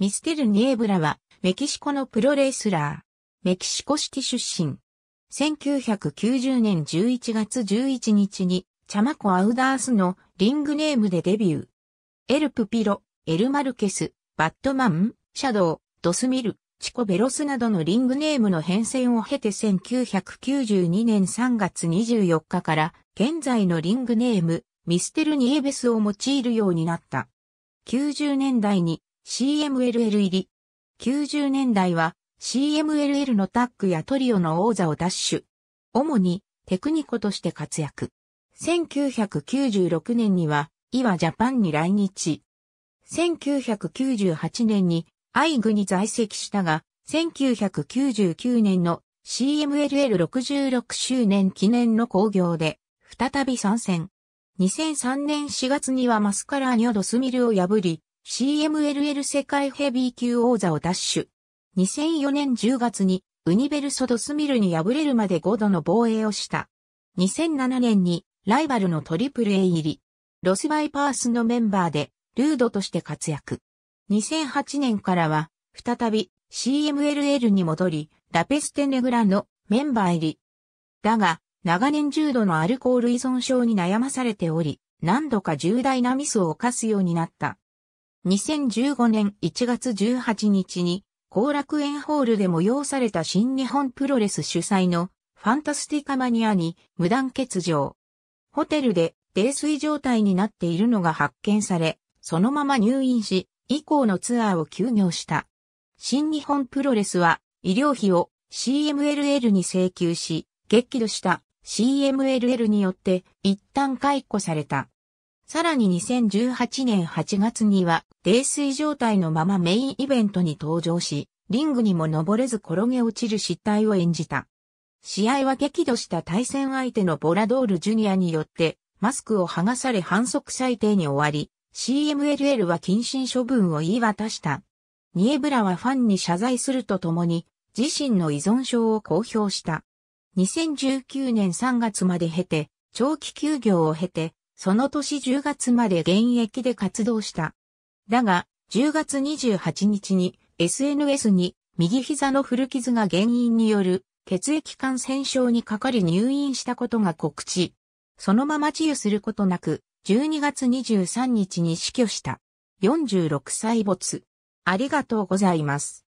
ミステル・ニエブラは、メキシコのプロレスラー。メキシコシティ出身。1990年11月11日に、チャマコ・アウダースのリングネームでデビュー。エル・プピロ、エル・マルケス、バットマン、シャドウ、ドスミル、チコ・ベロスなどのリングネームの変遷を経て1992年3月24日から、現在のリングネーム、ミステル・ニエベスを用いるようになった。90年代に CMLL 入り。90年代は CMLL のタッグやトリオの王座を奪取。主にテクニコとして活躍。1996年には、イワジャパンに来日。1998年にアイグに在籍したが、1999年の CMLL66 周年記念の興行で、再び参戦。2003年4月にはマスカラーニョドスミルを破り、CMLL 世界ヘビー級王座を奪取。2004年10月にウニベルソ・ドスミルに敗れるまで5度の防衛をした。2007年にライバルのトリプル A 入り。ロスバイパースのメンバーでルードとして活躍。2008年からは再び CMLL に戻り、ラペステネグラのメンバー入り。だが、長年重度のアルコール依存症に悩まされており、何度か重大なミスを犯すようになった。2015年1月18日に、後楽園ホールで催された新日本プロレス主催のファンタスティカマニアに無断欠場。ホテルで泥酔状態になっているのが発見され、そのまま入院し、以降のツアーを休業した。新日本プロレスは医療費を CMLL に請求し、激怒した CMLL によって一旦解雇された。さらに2018年8月には、泥酔状態のままメインイベントに登場し、リングにも登れず転げ落ちる失態を演じた。試合は激怒した対戦相手のボラドールジュニアによって、マスクを剥がされ反則裁定に終わり、CMLL は謹慎処分を言い渡した。ニエブラはファンに謝罪するとともに、自身の依存症を公表した。2019年3月まで経て、長期休業を経て、その年10月まで現役で活動した。だが、10月28日に SNS に右膝の古傷が原因による血液感染症にかかり入院したことが告知。そのまま治癒することなく、12月23日に死去した。46歳没。ありがとうございます。